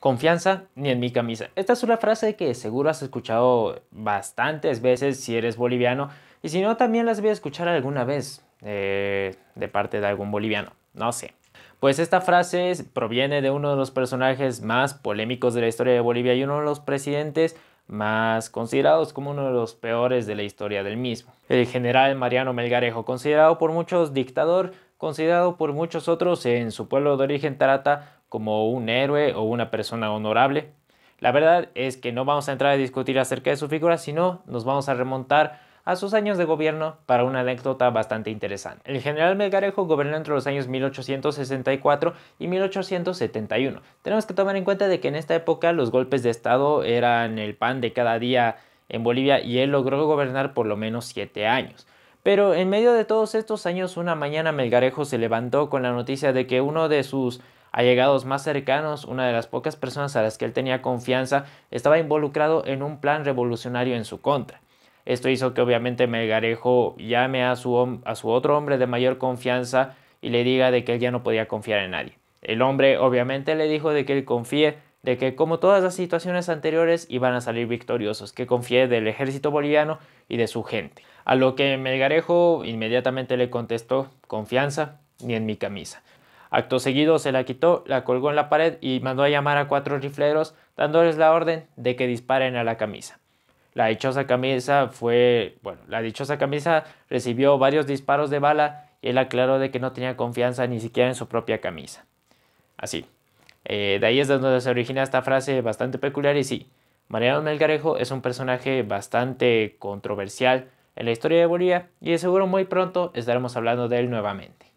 confianza ni en mi camisa. Esta es una frase que seguro has escuchado bastantes veces si eres boliviano y si no también las voy a escuchar alguna vez eh, de parte de algún boliviano, no sé. Pues esta frase proviene de uno de los personajes más polémicos de la historia de Bolivia y uno de los presidentes más considerados como uno de los peores de la historia del mismo. El general Mariano Melgarejo, considerado por muchos dictador, considerado por muchos otros en su pueblo de origen Tarata como un héroe o una persona honorable. La verdad es que no vamos a entrar a discutir acerca de su figura, sino nos vamos a remontar a sus años de gobierno para una anécdota bastante interesante. El general Melgarejo gobernó entre los años 1864 y 1871. Tenemos que tomar en cuenta de que en esta época los golpes de estado eran el pan de cada día en Bolivia y él logró gobernar por lo menos 7 años. Pero en medio de todos estos años, una mañana Melgarejo se levantó con la noticia de que uno de sus allegados más cercanos, una de las pocas personas a las que él tenía confianza, estaba involucrado en un plan revolucionario en su contra. Esto hizo que obviamente Melgarejo llame a su, otro hombre de mayor confianza y le diga de que él ya no podía confiar en nadie. El hombre obviamente le dijo de que él confíe de que como todas las situaciones anteriores iban a salir victoriosos, que confié del ejército boliviano y de su gente. A lo que Melgarejo inmediatamente le contestó, confianza ni en mi camisa. Acto seguido se la quitó, la colgó en la pared y mandó a llamar a cuatro rifleros dándoles la orden de que disparen a la camisa. La dichosa camisa fue, bueno, la dichosa camisa recibió varios disparos de bala y él aclaró de que no tenía confianza ni siquiera en su propia camisa. Así, eh, de ahí es de donde se origina esta frase bastante peculiar y sí, Mariano Melgarejo es un personaje bastante controversial en la historia de Bolivia y de seguro muy pronto estaremos hablando de él nuevamente.